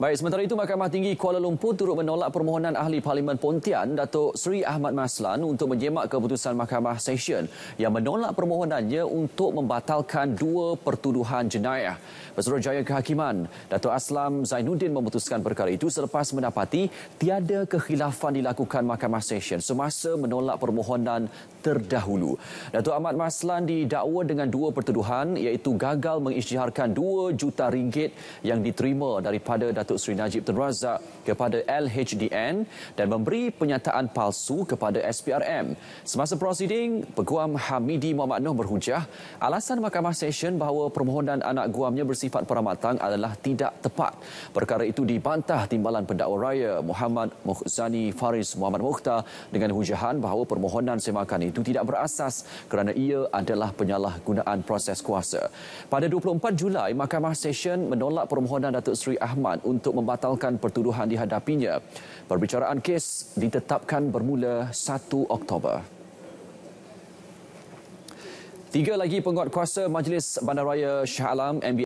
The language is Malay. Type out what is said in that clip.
Baik, sementara itu Mahkamah Tinggi Kuala Lumpur turut menolak permohonan Ahli Parlimen Pontian Datuk Seri Ahmad Maslan untuk menjemak keputusan Mahkamah Session yang menolak permohonannya untuk membatalkan dua pertuduhan jenayah. Pesuruh Jaya Kehakiman, Datuk Aslam Zainuddin memutuskan perkara itu selepas mendapati tiada kekhilafan dilakukan Mahkamah Session semasa menolak permohonan terdahulu. Datuk Ahmad Maslan didakwa dengan dua pertuduhan iaitu gagal mengisytiharkan dua juta ringgit yang diterima daripada Datuk Datuk Seri Najib Tun Razak kepada LHDN dan memberi penyataan palsu kepada SPRM. Semasa prosiding, Peguam Hamidi Muhammad Noh berhujah alasan Mahkamah Session bahawa permohonan anak guamnya bersifat peramatang adalah tidak tepat. Perkara itu dibantah Timbalan Pendakwa Raya Muhammad Mukhzani Faris Muhammad Mukhtar dengan hujahan bahawa permohonan semakan itu tidak berasas kerana ia adalah penyalahgunaan proses kuasa. Pada 24 Julai, Mahkamah Session menolak permohonan Datuk Seri Ahmad untuk untuk membatalkan pertuduhan dihadapinya. Perbicaraan kes ditetapkan bermula 1 Oktober. Tiga lagi penguat kuasa Majlis Bandaraya Shah Alam MB